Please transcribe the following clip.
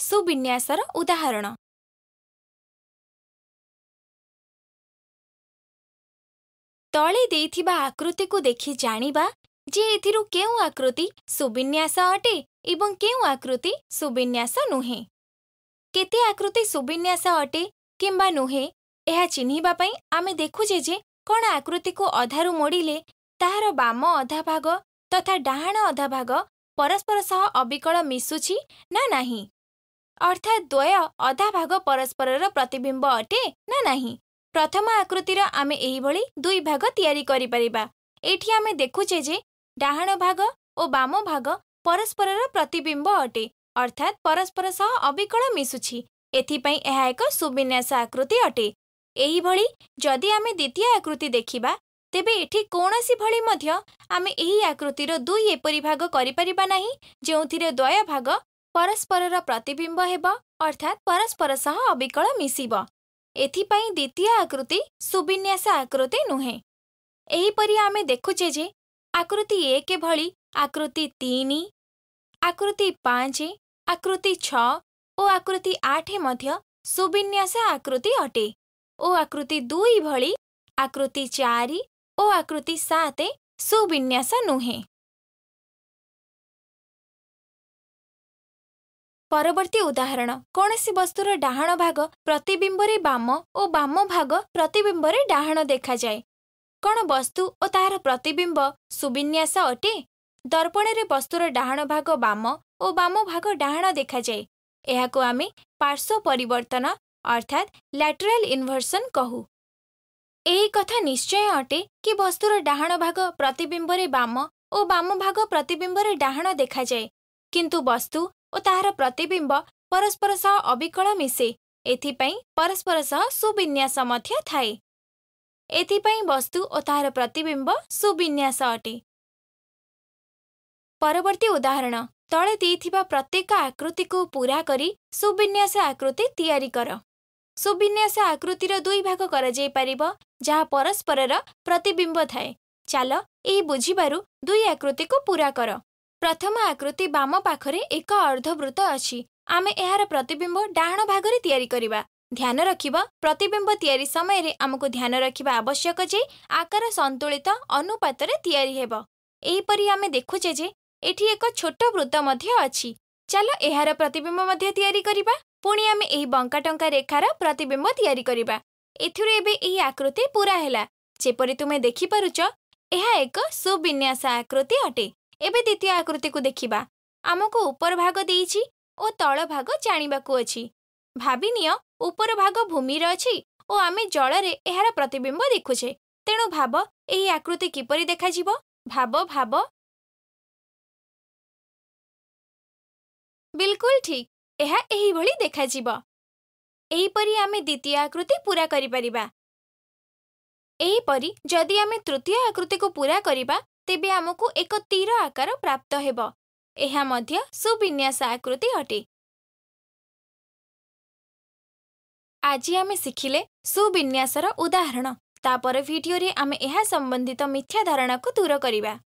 सुविन्यास र उदाहरण त आकृतिको देखि जाँदा केस अटे केउ' आकृति सुविन्यास नुहेँ केते आकृति सुविन्यास अटे कम्बा नुहेँ चिह्पे देखुछे कृतिको अधारु मोडिले त बाम अधा भाग तथा अधाभ अबिकल मिसु नर्थात् द्वय अधा भागर प्रति अटे नकृतिर आमे दुई भाग तिरि आम देखुछ डाण भाग बाम भागर प्रतिबिम्ब अटे अर्थात्सह अबिकल मिसु एन्यास आकृति अटे जे द्वितीय आकृति देखा ତେବେ ଏଠି କୌଣସି ଭଳି ମଧ୍ୟ ଆମେ ଏହି ଆକୃତିର ଦୁଇ ଏପରି ଭାଗ କରିପାରିବା ନାହିଁ ଯେଉଁଥିରେ ଦ୍ୱୟ ଭାଗ ପରସ୍ପରର ପ୍ରତିବିମ୍ବ ହେବ ଅର୍ଥାତ୍ ପରସ୍ପର ସହ ଅବିକଳ ମିଶିବ ଏଥିପାଇଁ ଦ୍ୱିତୀୟ ଆକୃତି ସୁବିନ୍ୟାସ ଆକୃତି ନୁହେଁ ଏହିପରି ଆମେ ଦେଖୁଛେ ଯେ ଆକୃତି ଏକ ଭଳି ଆକୃତି ତିନି ଆକୃତି ପାଞ୍ଚ ଆକୃତି ଛଅ ଓ ଆକୃତି ଆଠ ମଧ୍ୟ ସୁବିନ୍ୟାସ ଆକୃତି ଅଟେ ଓ ଆକୃତି ଦୁଇ ଭଳି ଆକୃତି ଚାରି ଓ ଆକୃତି ସାତ ସୁବିନ୍ୟାସ ନୁହେଁ ପରବର୍ତ୍ତୀ ଉଦାହରଣ କୌଣସି ବସ୍ତୁର ଡାହାଣ ଭାଗ ପ୍ରତିବିମ୍ବରେ ବାମ ଓ ବାମ ଭାଗ ପ୍ରତିବିମ୍ବରେ ଡାହାଣ ଦେଖାଯାଏ କ'ଣ ବସ୍ତୁ ଓ ତାହାର ପ୍ରତିବିମ୍ବ ସୁବିନ୍ୟାସ ଅଟେ ଦର୍ପଣରେ ବସ୍ତୁର ଡାହାଣ ଭାଗ ବାମ ଓ ବାମ ଭାଗ ଡାହାଣ ଦେଖାଯାଏ ଏହାକୁ ଆମେ ପାର୍ଶ୍ୱ ପରିବର୍ତ୍ତନ ଅର୍ଥାତ୍ ଲ୍ୟାଟେରାଲ୍ ଇନଭର୍ସନ୍ କହୁ ଏହି କଥା ନିଶ୍ଚୟ ଅଟେ କି ବସ୍ତୁର ଡାହାଣ ଭାଗ ପ୍ରତିବିମ୍ବରେ ବାମ ଓ ବାମ ଭାଗ ପ୍ରତିବିମ୍ବରେ ଡାହାଣ ଦେଖାଯାଏ କିନ୍ତୁ ବସ୍ତୁ ଓ ତାହାର ପ୍ରତିବିମ୍ବ ପରସ୍ପର ସହ ଅବିକଳ ମିଶେ ଏଥିପାଇଁ ପରସ୍ପର ସହ ସୁବିନ୍ୟାସ ମଧ୍ୟ ଥାଏ ଏଥିପାଇଁ ବସ୍ତୁ ଓ ତାହାର ପ୍ରତିବିମ୍ବ ସୁବିନ୍ୟାସ ଅଟେ ପରବର୍ତ୍ତୀ ଉଦାହରଣ ତଳେ ଦେଇଥିବା ପ୍ରତ୍ୟେକ ଆକୃତିକୁ ପୂରା କରି ସୁବିନ୍ୟାସ ଆକୃତି ତିଆରି କର ସୁବିନ୍ୟାସ ଆକୃତିର ଦୁଇ ଭାଗ କରାଯାଇପାରିବ ଯାହା ପରସ୍ପରର ପ୍ରତିବିମ୍ବ ଥାଏ ଚାଲ ଏହି ବୁଝିବାରୁ ଦୁଇ ଆକୃତିକୁ ପୂରା କର ପ୍ରଥମ ଆକୃତି ବାମ ପାଖରେ ଏକ ଅର୍ଦ୍ଧବୃତ୍ତ ଅଛି ଆମେ ଏହାର ପ୍ରତିବିମ୍ବ ଡାହାଣ ଭାଗରେ ତିଆରି କରିବା ଧ୍ୟାନ ରଖିବ ପ୍ରତିବିମ୍ବ ତିଆରି ସମୟରେ ଆମକୁ ଧ୍ୟାନ ରଖିବା ଆବଶ୍ୟକ ଯେ ଆକାର ସନ୍ତୁଳିତ ଅନୁପାତରେ ତିଆରି ହେବ ଏହିପରି ଆମେ ଦେଖୁଛେ ଯେ ଏଠି ଏକ ଛୋଟ ବୃତ୍ତ ମଧ୍ୟ ଅଛି ଚାଲ ଏହାର ପ୍ରତିବିମ୍ବ ମଧ୍ୟ ତିଆରି କରିବା ପୁଣି ଆମେ ଏହି ବଙ୍କାଟଙ୍କା ରେଖାର ପ୍ରତିବିମ୍ବ ତିଆରି କରିବା ଏଥିରୁ ଏବେ ଏହି ଆକୃତି ପୁରା ହେଲା ଯେପରି ତୁମେ ଦେଖିପାରୁଛ ଏହା ଏକ ସୁବିନ୍ୟାସ ଆକୃତି ଅଟେ ଏବେ ଦ୍ୱିତୀୟ ଆକୃତିକୁ ଦେଖିବା ଆମକୁ ଉପର ଭାଗ ଦେଇଛି ଓ ତଳ ଭାଗ ଜାଣିବାକୁ ଅଛି ଭାବିନିଅ ଉପର ଭାଗ ଭୂମିରେ ଅଛି ଓ ଆମେ ଜଳରେ ଏହାର ପ୍ରତିବିମ୍ବ ଦେଖୁଛେ ତେଣୁ ଭାବ ଏହି ଆକୃତି କିପରି ଦେଖାଯିବ ଭାବ ଭାବ ବିଲକୁଲ ଠିକ୍ ଏହା ଏହିଭଳି ଦେଖାଯିବ ଏହିପରି ଆମେ ଦ୍ୱିତୀୟ ଆକୃତି ପୂରା କରିପାରିବା ଏହିପରି ଯଦି ଆମେ ତୃତୀୟ ଆକୃତିକୁ ପୂରା କରିବା ତେବେ ଆମକୁ ଏକ ତୀର ଆକାର ପ୍ରାପ୍ତ ହେବ ଏହା ମଧ୍ୟ ସୁବିନ୍ୟାସ ଆକୃତି ଅଟେ ଆଜି ଆମେ ଶିଖିଲେ ସୁବିନ୍ୟାସର ଉଦାହରଣ ତାପରେ ଭିଡ଼ିଓରେ ଆମେ ଏହା ସମ୍ବନ୍ଧିତ ମିଥ୍ୟା ଧାରଣାକୁ ଦୂର କରିବା